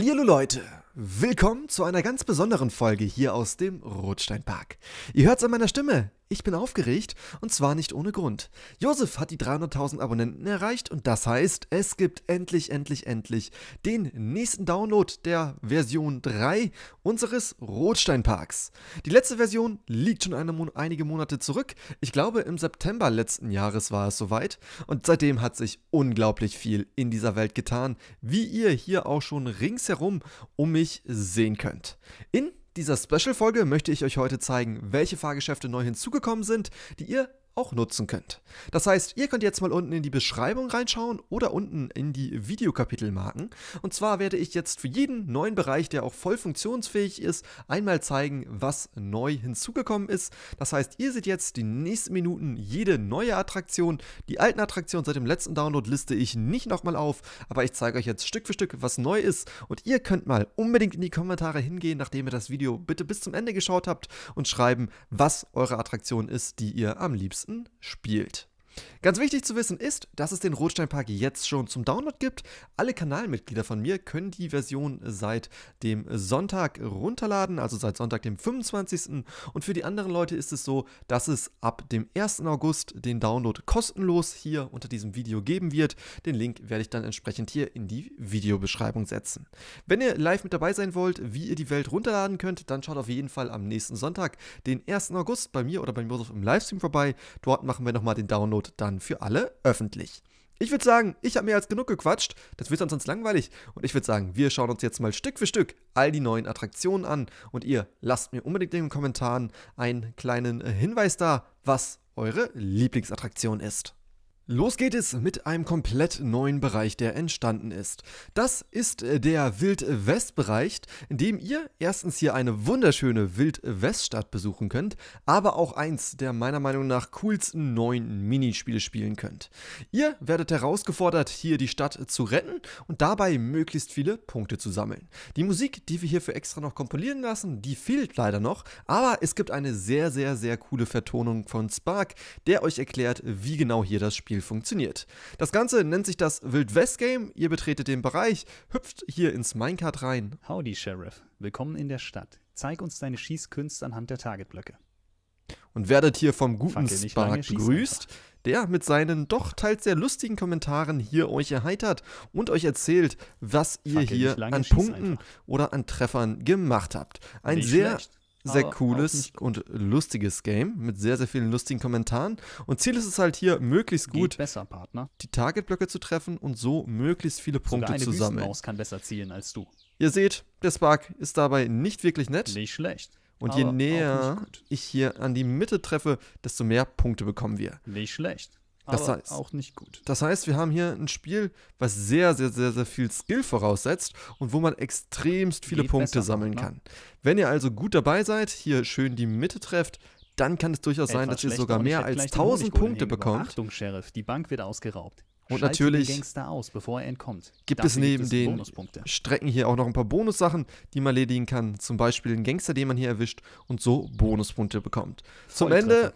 Hallo Leute, willkommen zu einer ganz besonderen Folge hier aus dem Rotsteinpark. Ihr hört es an meiner Stimme, ich bin aufgeregt und zwar nicht ohne Grund. Josef hat die 300.000 Abonnenten erreicht und das heißt, es gibt endlich, endlich, endlich den nächsten Download der Version 3 unseres Rotsteinparks. Die letzte Version liegt schon eine, einige Monate zurück. Ich glaube, im September letzten Jahres war es soweit und seitdem hat sich unglaublich viel in dieser Welt getan, wie ihr hier auch schon ringsherum um mich sehen könnt. In dieser Special-Folge möchte ich euch heute zeigen, welche Fahrgeschäfte neu hinzugekommen sind, die ihr auch nutzen könnt. Das heißt, ihr könnt jetzt mal unten in die Beschreibung reinschauen oder unten in die Videokapitelmarken. Und zwar werde ich jetzt für jeden neuen Bereich, der auch voll funktionsfähig ist, einmal zeigen, was neu hinzugekommen ist. Das heißt, ihr seht jetzt die nächsten Minuten jede neue Attraktion. Die alten Attraktionen seit dem letzten Download liste ich nicht nochmal auf, aber ich zeige euch jetzt Stück für Stück, was neu ist. Und ihr könnt mal unbedingt in die Kommentare hingehen, nachdem ihr das Video bitte bis zum Ende geschaut habt und schreiben, was eure Attraktion ist, die ihr am liebsten besten spielt. Ganz wichtig zu wissen ist, dass es den Rotsteinpark jetzt schon zum Download gibt. Alle Kanalmitglieder von mir können die Version seit dem Sonntag runterladen, also seit Sonntag, dem 25. Und für die anderen Leute ist es so, dass es ab dem 1. August den Download kostenlos hier unter diesem Video geben wird. Den Link werde ich dann entsprechend hier in die Videobeschreibung setzen. Wenn ihr live mit dabei sein wollt, wie ihr die Welt runterladen könnt, dann schaut auf jeden Fall am nächsten Sonntag, den 1. August, bei mir oder bei Josef im Livestream vorbei. Dort machen wir nochmal den Download dann für alle öffentlich. Ich würde sagen, ich habe mehr als genug gequatscht, das wird sonst langweilig. Und ich würde sagen, wir schauen uns jetzt mal Stück für Stück all die neuen Attraktionen an. Und ihr lasst mir unbedingt in den Kommentaren einen kleinen äh, Hinweis da, was eure Lieblingsattraktion ist. Los geht es mit einem komplett neuen Bereich, der entstanden ist. Das ist äh, der Wild-West-Bereich, in dem ihr erstens hier eine wunderschöne Wild-West-Stadt besuchen könnt, aber auch eins der meiner Meinung nach coolsten neuen Minispiele spielen könnt. Ihr werdet herausgefordert, hier die Stadt zu retten und dabei möglichst viele Punkte zu sammeln. Die Musik, die wir hierfür extra noch komponieren lassen, die fehlt leider noch, aber es gibt eine sehr, sehr, sehr coole Vertonung von Spark, der euch erklärt, wie genau hier das Spiel Spiel funktioniert. Das Ganze nennt sich das Wild West game Ihr betretet den Bereich, hüpft hier ins Minecart rein. Howdy, Sheriff. Willkommen in der Stadt. Zeig uns deine Schießkünste anhand der Targetblöcke. Und werdet hier vom guten Spark begrüßt, der mit seinen doch teils sehr lustigen Kommentaren hier euch erheitert und euch erzählt, was ihr Fackel, hier an Punkten einfach. oder an Treffern gemacht habt. Ein nicht sehr schlecht sehr Aber cooles und lustiges Game mit sehr, sehr vielen lustigen Kommentaren. Und Ziel ist es halt hier, möglichst gut besser, Partner. die Targetblöcke zu treffen und so möglichst viele Punkte zu sammeln. kann besser zielen als du. Ihr seht, der Spark ist dabei nicht wirklich nett. Nicht schlecht. Und je näher ich hier an die Mitte treffe, desto mehr Punkte bekommen wir. Nicht schlecht aber das heißt, auch nicht gut. Das heißt, wir haben hier ein Spiel, was sehr, sehr, sehr, sehr viel Skill voraussetzt und wo man extremst viele Geht Punkte sammeln noch, ne? kann. Wenn ihr also gut dabei seid, hier schön die Mitte trefft, dann kann es durchaus Etwas sein, dass ihr sogar mehr als 1000 Punkte bekommt. Achtung, Sheriff, die Bank wird ausgeraubt. Und Schalte natürlich Gangster aus, bevor er entkommt. Gibt Dafür es neben gibt es den Strecken hier auch noch ein paar Bonussachen, die man erledigen kann. Zum Beispiel den Gangster, den man hier erwischt und so Bonuspunkte bekommt. Zum Ende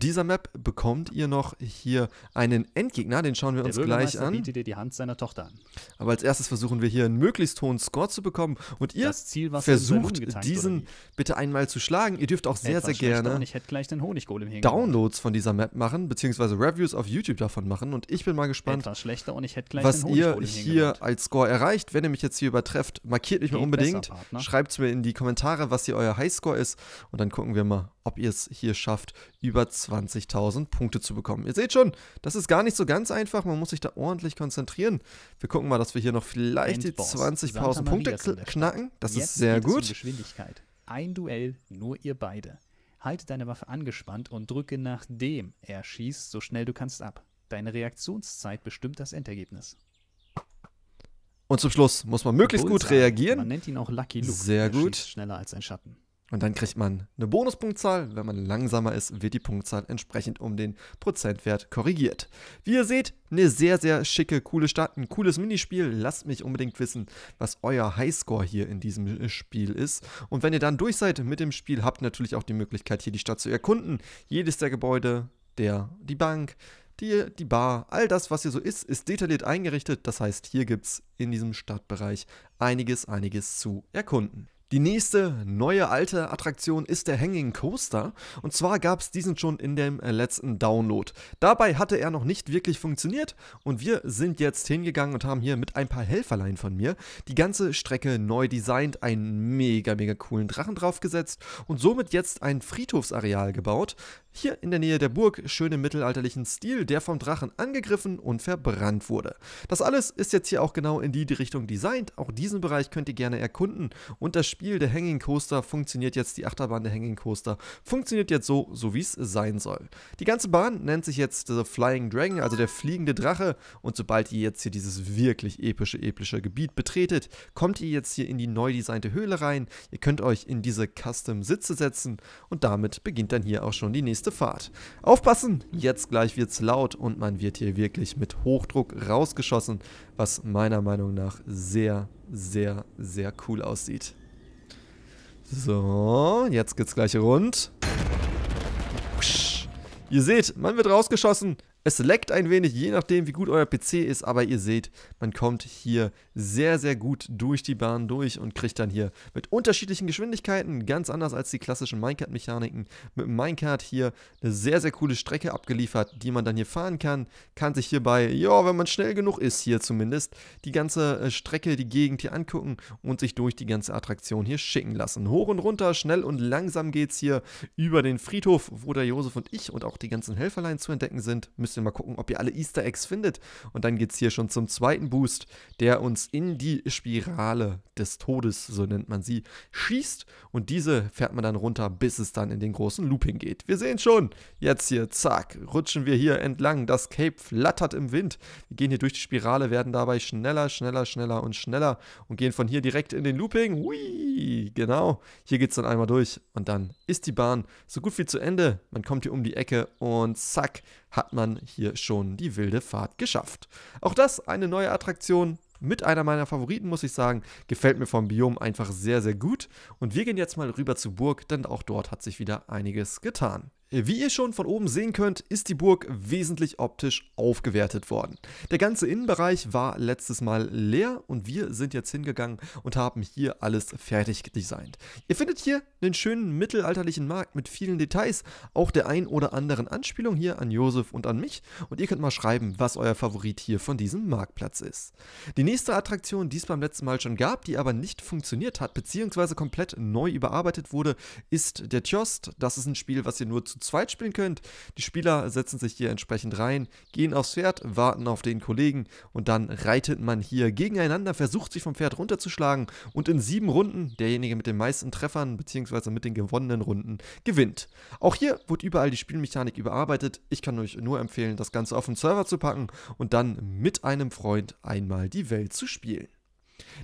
dieser Map bekommt ihr noch hier einen Endgegner, den schauen wir Der uns gleich an. bietet dir die Hand seiner Tochter an. Aber als erstes versuchen wir hier einen möglichst hohen Score zu bekommen und ihr Ziel, versucht diesen bitte einmal zu schlagen. Ihr dürft auch sehr, Etwas sehr gerne ich hätte gleich den Honiggolem Downloads von dieser Map machen, beziehungsweise Reviews auf YouTube davon machen und ich bin mal gespannt, gespannt. Etwas schlechter und ich hätte gleich was ihr hier als Score erreicht. Wenn ihr mich jetzt hier übertrefft, markiert mich Geht mal unbedingt. Schreibt es mir in die Kommentare, was hier euer Highscore ist. Und dann gucken wir mal, ob ihr es hier schafft, über 20.000 Punkte zu bekommen. Ihr seht schon, das ist gar nicht so ganz einfach. Man muss sich da ordentlich konzentrieren. Wir gucken mal, dass wir hier noch vielleicht Endboss. die 20.000 Punkte knacken. Das jetzt ist sehr gut. Um Geschwindigkeit. Ein Duell, nur ihr beide. Halte deine Waffe angespannt und drücke nachdem er schießt, so schnell du kannst ab. Deine Reaktionszeit bestimmt das Endergebnis. Und zum Schluss muss man möglichst Bullseye. gut reagieren. Man nennt ihn auch Lucky Luke. Sehr gut. Schneller als ein Schatten. Und dann kriegt man eine Bonuspunktzahl. Wenn man langsamer ist, wird die Punktzahl entsprechend um den Prozentwert korrigiert. Wie ihr seht, eine sehr, sehr schicke, coole Stadt, ein cooles Minispiel. Lasst mich unbedingt wissen, was euer Highscore hier in diesem Spiel ist. Und wenn ihr dann durch seid mit dem Spiel, habt ihr natürlich auch die Möglichkeit, hier die Stadt zu erkunden. Jedes der Gebäude, der, die Bank, die, die Bar, all das, was hier so ist, ist detailliert eingerichtet. Das heißt, hier gibt es in diesem Stadtbereich einiges, einiges zu erkunden. Die nächste neue alte Attraktion ist der Hanging Coaster. Und zwar gab es diesen schon in dem äh, letzten Download. Dabei hatte er noch nicht wirklich funktioniert und wir sind jetzt hingegangen und haben hier mit ein paar Helferlein von mir die ganze Strecke neu designt, einen mega, mega coolen Drachen draufgesetzt und somit jetzt ein Friedhofsareal gebaut, hier in der Nähe der Burg, schön im mittelalterlichen Stil, der vom Drachen angegriffen und verbrannt wurde. Das alles ist jetzt hier auch genau in die Richtung designt, auch diesen Bereich könnt ihr gerne erkunden und das Spiel der Hanging Coaster funktioniert jetzt, die Achterbahn der Hanging Coaster funktioniert jetzt so, so wie es sein soll. Die ganze Bahn nennt sich jetzt The Flying Dragon, also der fliegende Drache und sobald ihr jetzt hier dieses wirklich epische, epische Gebiet betretet, kommt ihr jetzt hier in die neu designte Höhle rein, ihr könnt euch in diese Custom-Sitze setzen und damit beginnt dann hier auch schon die nächste nächste Fahrt. Aufpassen, jetzt gleich wird's laut und man wird hier wirklich mit Hochdruck rausgeschossen, was meiner Meinung nach sehr, sehr, sehr cool aussieht. So, jetzt geht's gleich rund. Ihr seht, man wird rausgeschossen. Es leckt ein wenig, je nachdem, wie gut euer PC ist, aber ihr seht, man kommt hier sehr, sehr gut durch die Bahn durch und kriegt dann hier mit unterschiedlichen Geschwindigkeiten, ganz anders als die klassischen Minecart-Mechaniken, mit Minecart hier eine sehr, sehr coole Strecke abgeliefert, die man dann hier fahren kann. Kann sich hierbei, ja, wenn man schnell genug ist hier zumindest, die ganze äh, Strecke, die Gegend hier angucken und sich durch die ganze Attraktion hier schicken lassen. Hoch und runter, schnell und langsam geht es hier über den Friedhof, wo der Josef und ich und auch die ganzen Helferlein zu entdecken sind. Müsst bisschen mal gucken, ob ihr alle Easter Eggs findet. Und dann geht es hier schon zum zweiten Boost, der uns in die Spirale des Todes, so nennt man sie, schießt. Und diese fährt man dann runter, bis es dann in den großen Looping geht. Wir sehen schon, jetzt hier, zack, rutschen wir hier entlang. Das Cape flattert im Wind. Wir gehen hier durch die Spirale, werden dabei schneller, schneller, schneller und schneller und gehen von hier direkt in den Looping. Hui, genau. Hier geht es dann einmal durch und dann ist die Bahn so gut wie zu Ende. Man kommt hier um die Ecke und zack, hat man hier schon die wilde Fahrt geschafft. Auch das eine neue Attraktion, mit einer meiner Favoriten, muss ich sagen. Gefällt mir vom Biom einfach sehr, sehr gut. Und wir gehen jetzt mal rüber zur Burg, denn auch dort hat sich wieder einiges getan. Äh, wie ihr schon von oben sehen könnt, ist die Burg wesentlich optisch aufgewertet worden. Der ganze Innenbereich war letztes Mal leer und wir sind jetzt hingegangen und haben hier alles fertig designt. Ihr findet hier einen schönen mittelalterlichen Markt mit vielen Details, auch der ein oder anderen Anspielung hier an Josef und an mich und ihr könnt mal schreiben, was euer Favorit hier von diesem Marktplatz ist. Die nächste Attraktion, die es beim letzten Mal schon gab, die aber nicht funktioniert hat bzw. komplett neu überarbeitet wurde, ist der Tjost. Das ist ein Spiel, was ihr nur zu zu zweit spielen könnt. Die Spieler setzen sich hier entsprechend rein, gehen aufs Pferd, warten auf den Kollegen und dann reitet man hier gegeneinander, versucht sich vom Pferd runterzuschlagen und in sieben Runden derjenige mit den meisten Treffern bzw. mit den gewonnenen Runden gewinnt. Auch hier wird überall die Spielmechanik überarbeitet. Ich kann euch nur empfehlen, das Ganze auf den Server zu packen und dann mit einem Freund einmal die Welt zu spielen.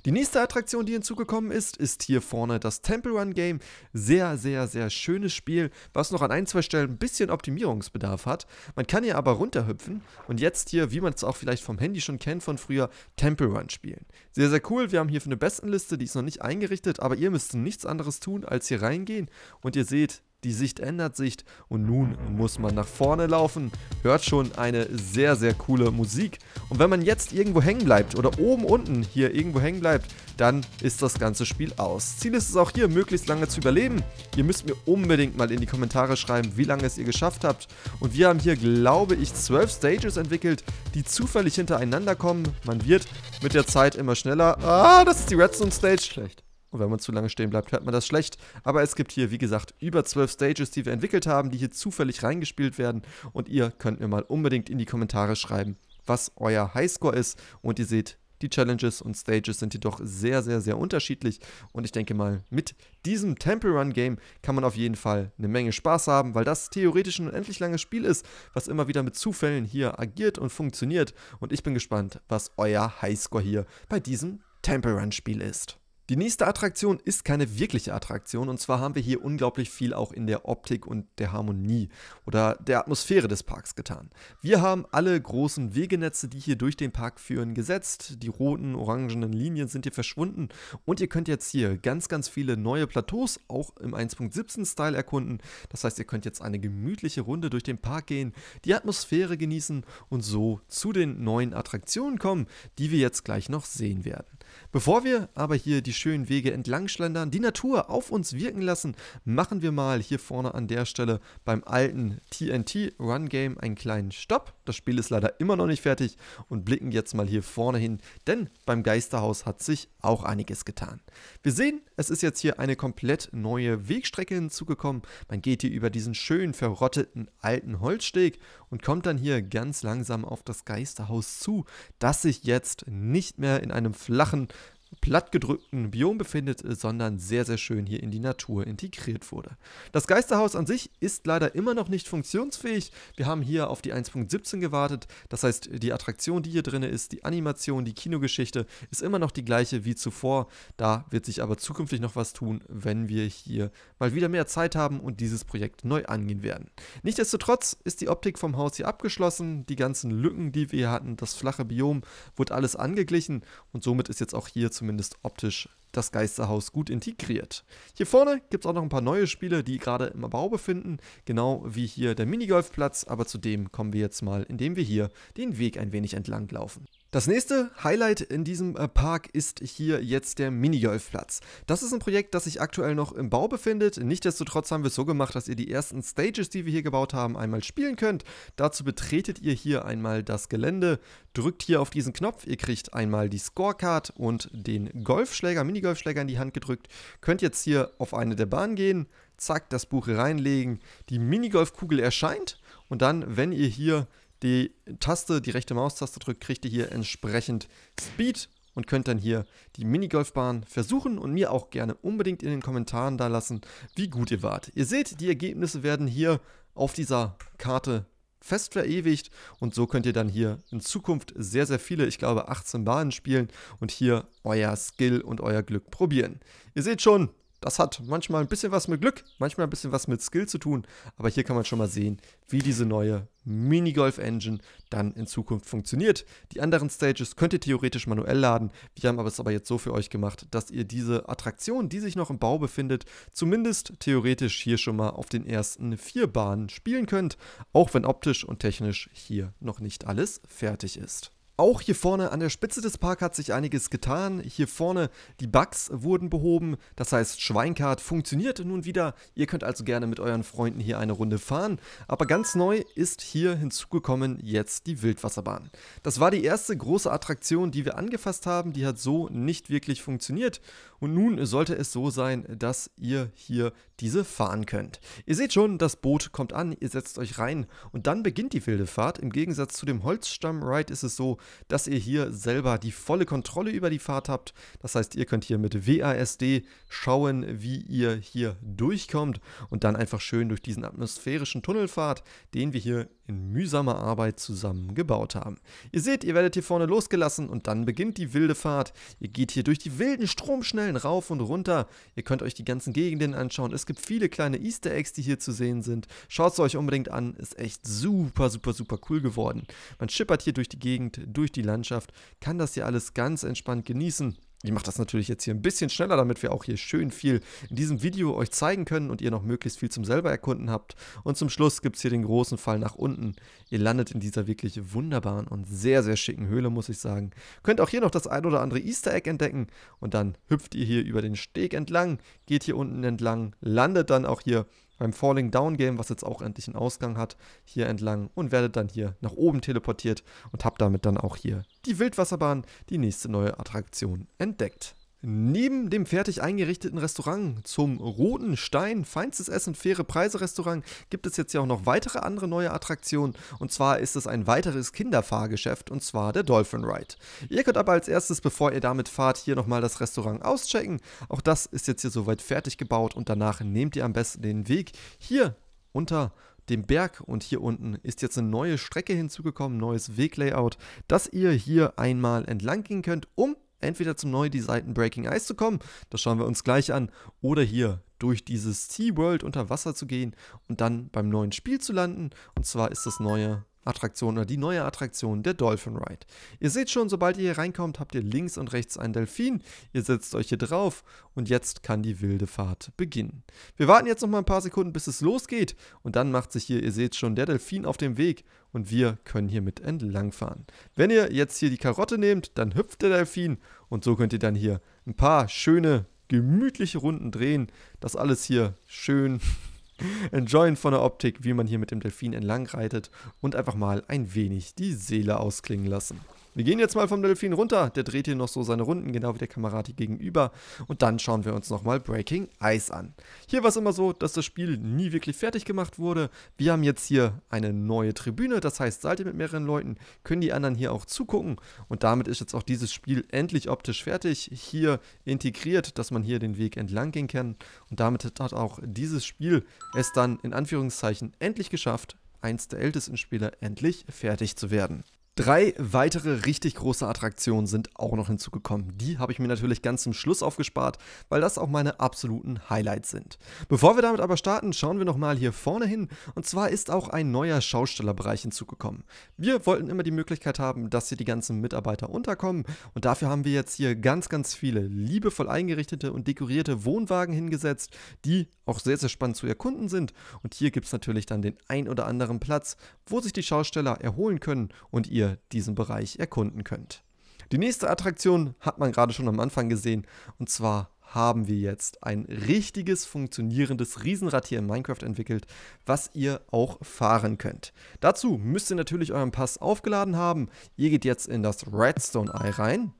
Die nächste Attraktion, die hinzugekommen ist, ist hier vorne das Temple Run Game. Sehr, sehr, sehr schönes Spiel, was noch an ein, zwei Stellen ein bisschen Optimierungsbedarf hat. Man kann hier aber runterhüpfen und jetzt hier, wie man es auch vielleicht vom Handy schon kennt von früher, Temple Run spielen. Sehr, sehr cool. Wir haben hier für eine Bestenliste, die ist noch nicht eingerichtet, aber ihr müsst nichts anderes tun, als hier reingehen und ihr seht, die Sicht ändert sich und nun muss man nach vorne laufen. Hört schon eine sehr, sehr coole Musik. Und wenn man jetzt irgendwo hängen bleibt oder oben unten hier irgendwo hängen bleibt, dann ist das ganze Spiel aus. Ziel ist es auch hier, möglichst lange zu überleben. Ihr müsst mir unbedingt mal in die Kommentare schreiben, wie lange es ihr geschafft habt. Und wir haben hier, glaube ich, zwölf Stages entwickelt, die zufällig hintereinander kommen. Man wird mit der Zeit immer schneller. Ah, das ist die Redstone Stage. Schlecht. Und wenn man zu lange stehen bleibt, hört man das schlecht. Aber es gibt hier, wie gesagt, über zwölf Stages, die wir entwickelt haben, die hier zufällig reingespielt werden. Und ihr könnt mir mal unbedingt in die Kommentare schreiben, was euer Highscore ist. Und ihr seht, die Challenges und Stages sind jedoch sehr, sehr, sehr unterschiedlich. Und ich denke mal, mit diesem Temple Run Game kann man auf jeden Fall eine Menge Spaß haben, weil das theoretisch ein unendlich langes Spiel ist, was immer wieder mit Zufällen hier agiert und funktioniert. Und ich bin gespannt, was euer Highscore hier bei diesem Temple Run Spiel ist. Die nächste Attraktion ist keine wirkliche Attraktion und zwar haben wir hier unglaublich viel auch in der Optik und der Harmonie oder der Atmosphäre des Parks getan. Wir haben alle großen Wegenetze, die hier durch den Park führen, gesetzt. Die roten, orangenen Linien sind hier verschwunden und ihr könnt jetzt hier ganz, ganz viele neue Plateaus auch im 1.17-Style erkunden. Das heißt, ihr könnt jetzt eine gemütliche Runde durch den Park gehen, die Atmosphäre genießen und so zu den neuen Attraktionen kommen, die wir jetzt gleich noch sehen werden. Bevor wir aber hier die schönen Wege entlang schlendern, die Natur auf uns wirken lassen, machen wir mal hier vorne an der Stelle beim alten TNT Run Game einen kleinen Stopp das Spiel ist leider immer noch nicht fertig und blicken jetzt mal hier vorne hin, denn beim Geisterhaus hat sich auch einiges getan. Wir sehen, es ist jetzt hier eine komplett neue Wegstrecke hinzugekommen. Man geht hier über diesen schön verrotteten alten Holzsteg und kommt dann hier ganz langsam auf das Geisterhaus zu, das sich jetzt nicht mehr in einem flachen plattgedrückten Biom befindet, äh, sondern sehr, sehr schön hier in die Natur integriert wurde. Das Geisterhaus an sich ist leider immer noch nicht funktionsfähig. Wir haben hier auf die 1.17 gewartet. Das heißt, die Attraktion, die hier drin ist, die Animation, die Kinogeschichte ist immer noch die gleiche wie zuvor. Da wird sich aber zukünftig noch was tun, wenn wir hier mal wieder mehr Zeit haben und dieses Projekt neu angehen werden. Nichtsdestotrotz ist die Optik vom Haus hier abgeschlossen. Die ganzen Lücken, die wir hier hatten, das flache Biom, wurde alles angeglichen und somit ist jetzt auch hier zumindest zumindest optisch das Geisterhaus gut integriert. Hier vorne gibt es auch noch ein paar neue Spiele, die gerade im Bau befinden, genau wie hier der Minigolfplatz, aber zu dem kommen wir jetzt mal, indem wir hier den Weg ein wenig entlang laufen. Das nächste Highlight in diesem äh, Park ist hier jetzt der Minigolfplatz. Das ist ein Projekt, das sich aktuell noch im Bau befindet. Nichtsdestotrotz haben wir es so gemacht, dass ihr die ersten Stages, die wir hier gebaut haben, einmal spielen könnt. Dazu betretet ihr hier einmal das Gelände, drückt hier auf diesen Knopf, ihr kriegt einmal die Scorecard und den Golfschläger, Minigolfschläger in die Hand gedrückt. Könnt jetzt hier auf eine der Bahnen gehen, zack, das Buch reinlegen, die Minigolfkugel erscheint und dann, wenn ihr hier die Taste, die rechte Maustaste drückt, kriegt ihr hier entsprechend Speed und könnt dann hier die Minigolfbahn versuchen und mir auch gerne unbedingt in den Kommentaren da lassen, wie gut ihr wart. Ihr seht, die Ergebnisse werden hier auf dieser Karte fest verewigt und so könnt ihr dann hier in Zukunft sehr, sehr viele, ich glaube 18 Bahnen spielen und hier euer Skill und euer Glück probieren. Ihr seht schon, das hat manchmal ein bisschen was mit Glück, manchmal ein bisschen was mit Skill zu tun. Aber hier kann man schon mal sehen, wie diese neue Minigolf-Engine dann in Zukunft funktioniert. Die anderen Stages könnt ihr theoretisch manuell laden. Wir haben es aber jetzt so für euch gemacht, dass ihr diese Attraktion, die sich noch im Bau befindet, zumindest theoretisch hier schon mal auf den ersten vier Bahnen spielen könnt. Auch wenn optisch und technisch hier noch nicht alles fertig ist. Auch hier vorne an der Spitze des Parks hat sich einiges getan. Hier vorne die Bugs wurden behoben. Das heißt, Schweinkart funktioniert nun wieder. Ihr könnt also gerne mit euren Freunden hier eine Runde fahren. Aber ganz neu ist hier hinzugekommen jetzt die Wildwasserbahn. Das war die erste große Attraktion, die wir angefasst haben. Die hat so nicht wirklich funktioniert. Und nun sollte es so sein, dass ihr hier diese fahren könnt. Ihr seht schon, das Boot kommt an, ihr setzt euch rein und dann beginnt die wilde Fahrt. Im Gegensatz zu dem Holzstamm-Ride ist es so, dass ihr hier selber die volle Kontrolle über die Fahrt habt. Das heißt, ihr könnt hier mit WASD schauen, wie ihr hier durchkommt und dann einfach schön durch diesen atmosphärischen Tunnel fahrt, den wir hier in mühsamer Arbeit zusammen gebaut haben. Ihr seht, ihr werdet hier vorne losgelassen und dann beginnt die wilde Fahrt. Ihr geht hier durch die wilden Stromschnellen rauf und runter. Ihr könnt euch die ganzen Gegenden anschauen. Es gibt gibt viele kleine Easter Eggs, die hier zu sehen sind. Schaut es euch unbedingt an, ist echt super, super, super cool geworden. Man schippert hier durch die Gegend, durch die Landschaft, kann das hier alles ganz entspannt genießen. Ich mache das natürlich jetzt hier ein bisschen schneller, damit wir auch hier schön viel in diesem Video euch zeigen können und ihr noch möglichst viel zum selber erkunden habt. Und zum Schluss gibt es hier den großen Fall nach unten. Ihr landet in dieser wirklich wunderbaren und sehr, sehr schicken Höhle, muss ich sagen. Könnt auch hier noch das ein oder andere Easter Egg entdecken und dann hüpft ihr hier über den Steg entlang, geht hier unten entlang, landet dann auch hier beim Falling Down Game, was jetzt auch endlich einen Ausgang hat, hier entlang und werdet dann hier nach oben teleportiert und habt damit dann auch hier die Wildwasserbahn, die nächste neue Attraktion entdeckt. Neben dem fertig eingerichteten Restaurant zum Roten Stein, feinstes Essen, faire Preise Restaurant, gibt es jetzt ja auch noch weitere andere neue Attraktionen. Und zwar ist es ein weiteres Kinderfahrgeschäft und zwar der Dolphin Ride. Ihr könnt aber als erstes, bevor ihr damit fahrt, hier nochmal das Restaurant auschecken. Auch das ist jetzt hier soweit fertig gebaut und danach nehmt ihr am besten den Weg hier unter dem Berg und hier unten ist jetzt eine neue Strecke hinzugekommen, neues Weglayout, dass ihr hier einmal entlang gehen könnt, um entweder zum neu designten Breaking Ice zu kommen, das schauen wir uns gleich an, oder hier durch dieses SeaWorld unter Wasser zu gehen und dann beim neuen Spiel zu landen. Und zwar ist das neue Attraktion oder die neue Attraktion, der Dolphin Ride. Ihr seht schon, sobald ihr hier reinkommt, habt ihr links und rechts einen Delfin. Ihr setzt euch hier drauf und jetzt kann die wilde Fahrt beginnen. Wir warten jetzt noch mal ein paar Sekunden, bis es losgeht und dann macht sich hier, ihr seht schon, der Delfin auf dem Weg und wir können hiermit entlangfahren. Wenn ihr jetzt hier die Karotte nehmt, dann hüpft der Delfin und so könnt ihr dann hier ein paar schöne, gemütliche Runden drehen. Das alles hier schön Enjoyen von der Optik, wie man hier mit dem Delfin entlang reitet und einfach mal ein wenig die Seele ausklingen lassen. Wir gehen jetzt mal vom Delfin runter. Der dreht hier noch so seine Runden, genau wie der Kamerad hier gegenüber. Und dann schauen wir uns nochmal Breaking Ice an. Hier war es immer so, dass das Spiel nie wirklich fertig gemacht wurde. Wir haben jetzt hier eine neue Tribüne. Das heißt, seid ihr mit mehreren Leuten, können die anderen hier auch zugucken. Und damit ist jetzt auch dieses Spiel endlich optisch fertig. Hier integriert, dass man hier den Weg entlang gehen kann. Und damit hat auch dieses Spiel es dann in Anführungszeichen endlich geschafft, eins der ältesten Spiele endlich fertig zu werden. Drei weitere richtig große Attraktionen sind auch noch hinzugekommen. Die habe ich mir natürlich ganz zum Schluss aufgespart, weil das auch meine absoluten Highlights sind. Bevor wir damit aber starten, schauen wir nochmal hier vorne hin und zwar ist auch ein neuer Schaustellerbereich hinzugekommen. Wir wollten immer die Möglichkeit haben, dass hier die ganzen Mitarbeiter unterkommen und dafür haben wir jetzt hier ganz, ganz viele liebevoll eingerichtete und dekorierte Wohnwagen hingesetzt, die auch sehr, sehr spannend zu erkunden sind und hier gibt es natürlich dann den ein oder anderen Platz, wo sich die Schausteller erholen können und ihr ihr diesen Bereich erkunden könnt. Die nächste Attraktion hat man gerade schon am Anfang gesehen und zwar haben wir jetzt ein richtiges funktionierendes Riesenrad hier in Minecraft entwickelt, was ihr auch fahren könnt. Dazu müsst ihr natürlich euren Pass aufgeladen haben. Ihr geht jetzt in das Redstone Eye rein.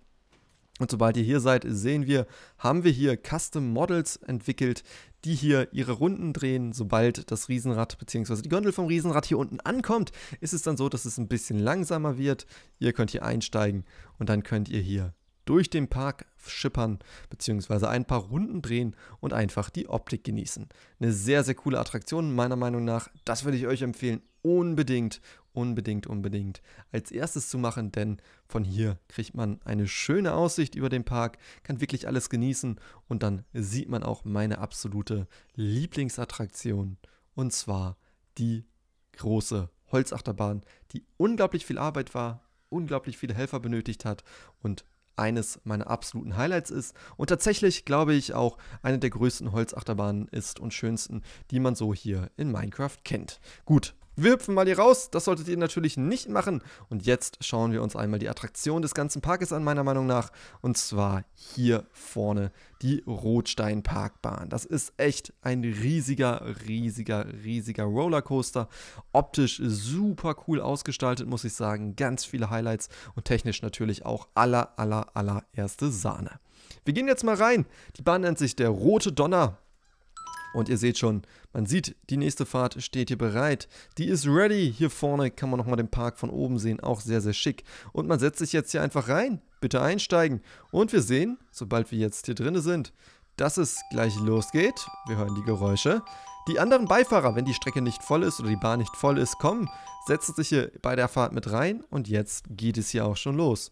Und sobald ihr hier seid, sehen wir, haben wir hier Custom Models entwickelt, die hier ihre Runden drehen. Sobald das Riesenrad bzw. die Gondel vom Riesenrad hier unten ankommt, ist es dann so, dass es ein bisschen langsamer wird. Ihr könnt hier einsteigen und dann könnt ihr hier durch den Park schippern bzw. ein paar Runden drehen und einfach die Optik genießen. Eine sehr, sehr coole Attraktion meiner Meinung nach. Das würde ich euch empfehlen, unbedingt, unbedingt, unbedingt als erstes zu machen, denn von hier kriegt man eine schöne Aussicht über den Park, kann wirklich alles genießen und dann sieht man auch meine absolute Lieblingsattraktion und zwar die große Holzachterbahn, die unglaublich viel Arbeit war, unglaublich viele Helfer benötigt hat und eines meiner absoluten Highlights ist und tatsächlich glaube ich auch eine der größten Holzachterbahnen ist und schönsten, die man so hier in Minecraft kennt. Gut, wir hüpfen mal hier raus, das solltet ihr natürlich nicht machen. Und jetzt schauen wir uns einmal die Attraktion des ganzen Parkes an, meiner Meinung nach. Und zwar hier vorne, die Rotstein-Parkbahn. Das ist echt ein riesiger, riesiger, riesiger Rollercoaster. Optisch super cool ausgestaltet, muss ich sagen. Ganz viele Highlights und technisch natürlich auch aller, aller, aller erste Sahne. Wir gehen jetzt mal rein. Die Bahn nennt sich der Rote Donner. Und ihr seht schon, man sieht, die nächste Fahrt steht hier bereit. Die ist ready. Hier vorne kann man nochmal den Park von oben sehen. Auch sehr, sehr schick. Und man setzt sich jetzt hier einfach rein. Bitte einsteigen. Und wir sehen, sobald wir jetzt hier drin sind, dass es gleich losgeht. Wir hören die Geräusche. Die anderen Beifahrer, wenn die Strecke nicht voll ist oder die Bahn nicht voll ist, kommen, setzen sich hier bei der Fahrt mit rein und jetzt geht es hier auch schon los.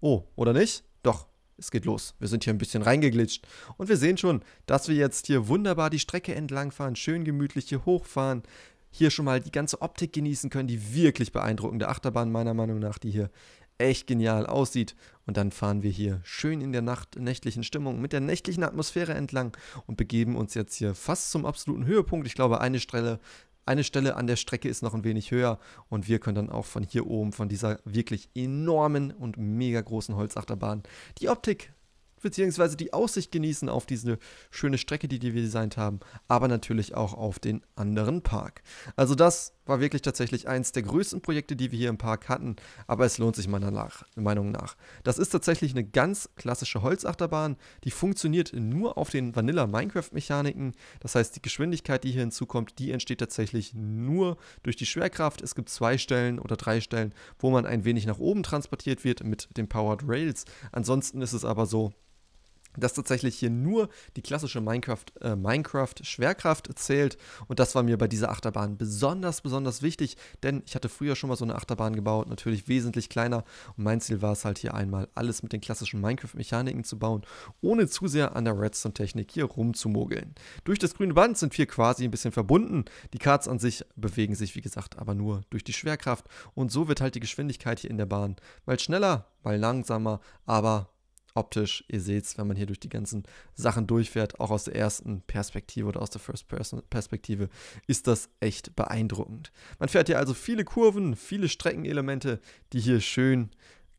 Oh, oder nicht? Doch, es geht los. Wir sind hier ein bisschen reingeglitscht. Und wir sehen schon, dass wir jetzt hier wunderbar die Strecke entlangfahren, schön gemütlich hier hochfahren, hier schon mal die ganze Optik genießen können, die wirklich beeindruckende Achterbahn meiner Meinung nach, die hier echt genial aussieht. Und dann fahren wir hier schön in der Nacht, nächtlichen Stimmung, mit der nächtlichen Atmosphäre entlang und begeben uns jetzt hier fast zum absoluten Höhepunkt. Ich glaube, eine Strecke, eine Stelle an der Strecke ist noch ein wenig höher und wir können dann auch von hier oben, von dieser wirklich enormen und mega großen Holzachterbahn, die Optik bzw. die Aussicht genießen auf diese schöne Strecke, die, die wir designt haben, aber natürlich auch auf den anderen Park. Also das war wirklich tatsächlich eins der größten Projekte, die wir hier im Park hatten, aber es lohnt sich meiner nach, Meinung nach. Das ist tatsächlich eine ganz klassische Holzachterbahn, die funktioniert nur auf den Vanilla Minecraft Mechaniken. Das heißt, die Geschwindigkeit, die hier hinzukommt, die entsteht tatsächlich nur durch die Schwerkraft. Es gibt zwei Stellen oder drei Stellen, wo man ein wenig nach oben transportiert wird mit den Powered Rails. Ansonsten ist es aber so, dass tatsächlich hier nur die klassische Minecraft, äh, Minecraft Schwerkraft zählt und das war mir bei dieser Achterbahn besonders besonders wichtig, denn ich hatte früher schon mal so eine Achterbahn gebaut, natürlich wesentlich kleiner und mein Ziel war es halt hier einmal alles mit den klassischen Minecraft Mechaniken zu bauen, ohne zu sehr an der Redstone Technik hier rumzumogeln. Durch das grüne Band sind wir quasi ein bisschen verbunden. Die Karts an sich bewegen sich wie gesagt, aber nur durch die Schwerkraft und so wird halt die Geschwindigkeit hier in der Bahn mal schneller, mal langsamer, aber optisch, ihr seht es, wenn man hier durch die ganzen Sachen durchfährt, auch aus der ersten Perspektive oder aus der First-Person-Perspektive, ist das echt beeindruckend. Man fährt hier also viele Kurven, viele Streckenelemente, die hier schön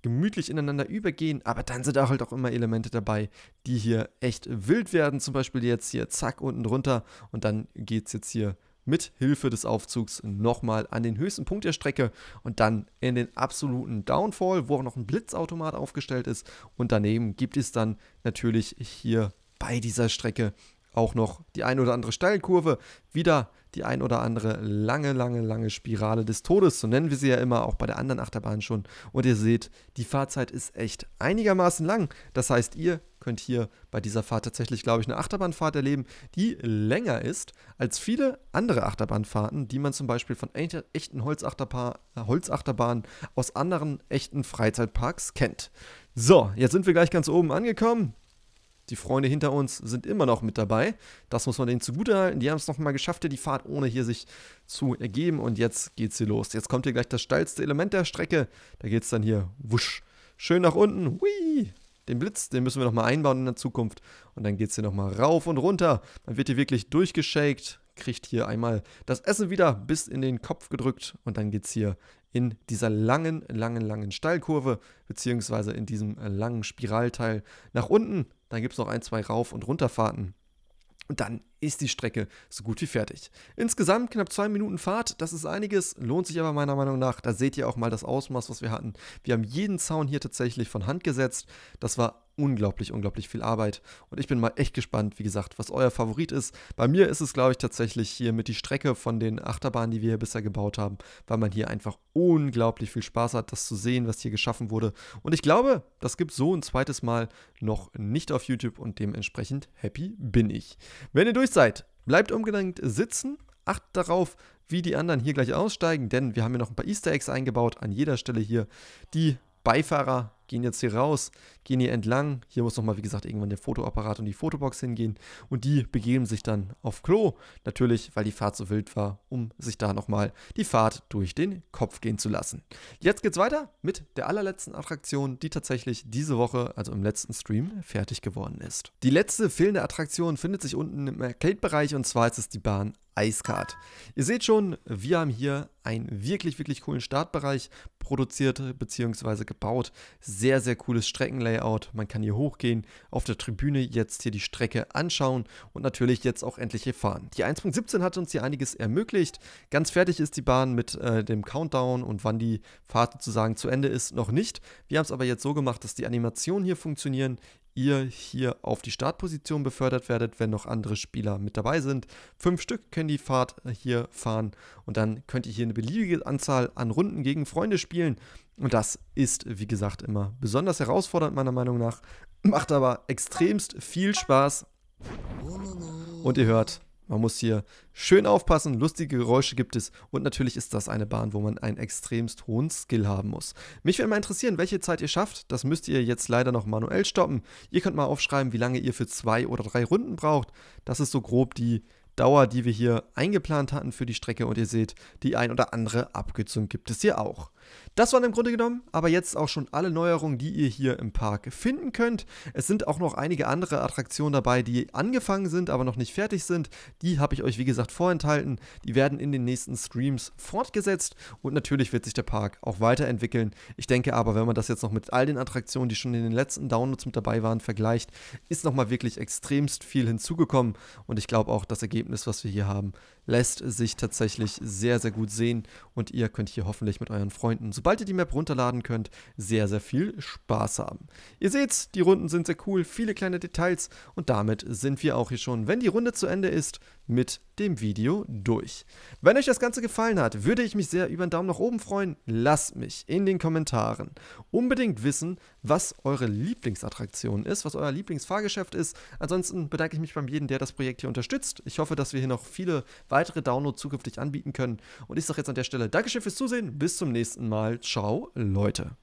gemütlich ineinander übergehen, aber dann sind da halt auch immer Elemente dabei, die hier echt wild werden. Zum Beispiel jetzt hier zack unten drunter und dann geht es jetzt hier mit Hilfe des Aufzugs nochmal an den höchsten Punkt der Strecke und dann in den absoluten Downfall, wo auch noch ein Blitzautomat aufgestellt ist. Und daneben gibt es dann natürlich hier bei dieser Strecke auch noch die ein oder andere Steilkurve, wieder die ein oder andere lange, lange, lange Spirale des Todes, so nennen wir sie ja immer, auch bei der anderen Achterbahn schon. Und ihr seht, die Fahrzeit ist echt einigermaßen lang. Das heißt, ihr könnt hier bei dieser Fahrt tatsächlich, glaube ich, eine Achterbahnfahrt erleben, die länger ist als viele andere Achterbahnfahrten, die man zum Beispiel von echten äh, Holzachterbahnen aus anderen echten Freizeitparks kennt. So, jetzt sind wir gleich ganz oben angekommen. Die Freunde hinter uns sind immer noch mit dabei. Das muss man denen zugutehalten. Die haben es nochmal geschafft, die Fahrt ohne hier sich zu ergeben. Und jetzt geht's hier los. Jetzt kommt hier gleich das steilste Element der Strecke. Da geht es dann hier wusch. Schön nach unten. Hui! Den Blitz, den müssen wir nochmal einbauen in der Zukunft. Und dann geht es hier nochmal rauf und runter. Man wird hier wirklich durchgeschakt, kriegt hier einmal das Essen wieder bis in den Kopf gedrückt. Und dann geht es hier in dieser langen, langen, langen Steilkurve, beziehungsweise in diesem langen Spiralteil nach unten. Dann gibt es noch ein, zwei Rauf- und Runterfahrten. Und dann ist die Strecke so gut wie fertig. Insgesamt knapp zwei Minuten Fahrt, das ist einiges, lohnt sich aber meiner Meinung nach. Da seht ihr auch mal das Ausmaß, was wir hatten. Wir haben jeden Zaun hier tatsächlich von Hand gesetzt. Das war unglaublich, unglaublich viel Arbeit. Und ich bin mal echt gespannt, wie gesagt, was euer Favorit ist. Bei mir ist es, glaube ich, tatsächlich hier mit die Strecke von den Achterbahnen, die wir hier bisher gebaut haben, weil man hier einfach unglaublich viel Spaß hat, das zu sehen, was hier geschaffen wurde. Und ich glaube, das gibt so ein zweites Mal noch nicht auf YouTube und dementsprechend happy bin ich. Wenn ihr durch durch seid, bleibt unbedingt sitzen, achtet darauf, wie die anderen hier gleich aussteigen, denn wir haben hier noch ein paar Easter Eggs eingebaut an jeder Stelle hier. Die Beifahrer gehen jetzt hier raus, gehen hier entlang. Hier muss nochmal, wie gesagt, irgendwann der Fotoapparat und die Fotobox hingehen. Und die begeben sich dann auf Klo. Natürlich, weil die Fahrt so wild war, um sich da nochmal die Fahrt durch den Kopf gehen zu lassen. Jetzt geht's weiter mit der allerletzten Attraktion, die tatsächlich diese Woche, also im letzten Stream, fertig geworden ist. Die letzte fehlende Attraktion findet sich unten im Arcade-Bereich und zwar ist es die Bahn Eiskart. Ihr seht schon, wir haben hier einen wirklich, wirklich coolen Startbereich produziert bzw. gebaut. Sehr sehr, sehr cooles Streckenlayout. Man kann hier hochgehen, auf der Tribüne jetzt hier die Strecke anschauen und natürlich jetzt auch endlich hier fahren. Die 1.17 hat uns hier einiges ermöglicht. Ganz fertig ist die Bahn mit äh, dem Countdown und wann die Fahrt sozusagen zu Ende ist, noch nicht. Wir haben es aber jetzt so gemacht, dass die Animationen hier funktionieren ihr hier auf die Startposition befördert werdet, wenn noch andere Spieler mit dabei sind. Fünf Stück können die Fahrt äh, hier fahren und dann könnt ihr hier eine beliebige Anzahl an Runden gegen Freunde spielen. Und das ist, wie gesagt, immer besonders herausfordernd meiner Meinung nach, macht aber extremst viel Spaß. Und ihr hört, man muss hier schön aufpassen, lustige Geräusche gibt es und natürlich ist das eine Bahn, wo man einen extremst hohen Skill haben muss. Mich würde mal interessieren, welche Zeit ihr schafft. Das müsst ihr jetzt leider noch manuell stoppen. Ihr könnt mal aufschreiben, wie lange ihr für zwei oder drei Runden braucht. Das ist so grob die Dauer, die wir hier eingeplant hatten für die Strecke und ihr seht, die ein oder andere Abkürzung gibt es hier auch. Das waren im Grunde genommen aber jetzt auch schon alle Neuerungen, die ihr hier im Park finden könnt. Es sind auch noch einige andere Attraktionen dabei, die angefangen sind, aber noch nicht fertig sind. Die habe ich euch wie gesagt vorenthalten. Die werden in den nächsten Streams fortgesetzt und natürlich wird sich der Park auch weiterentwickeln. Ich denke aber, wenn man das jetzt noch mit all den Attraktionen, die schon in den letzten Downloads mit dabei waren, vergleicht, ist nochmal wirklich extremst viel hinzugekommen und ich glaube auch, das Ergebnis Ergebnis, was wir hier haben, lässt sich tatsächlich sehr, sehr gut sehen und ihr könnt hier hoffentlich mit euren Freunden, sobald ihr die Map runterladen könnt, sehr, sehr viel Spaß haben. Ihr seht, die Runden sind sehr cool, viele kleine Details und damit sind wir auch hier schon, wenn die Runde zu Ende ist, mit dem Video durch. Wenn euch das Ganze gefallen hat, würde ich mich sehr über einen Daumen nach oben freuen. Lasst mich in den Kommentaren unbedingt wissen, was eure Lieblingsattraktion ist, was euer Lieblingsfahrgeschäft ist. Ansonsten bedanke ich mich beim jeden, der das Projekt hier unterstützt. Ich hoffe, dass wir hier noch viele weitere weitere Downloads zukünftig anbieten können. Und ich sage jetzt an der Stelle Dankeschön fürs Zusehen. Bis zum nächsten Mal. Ciao, Leute.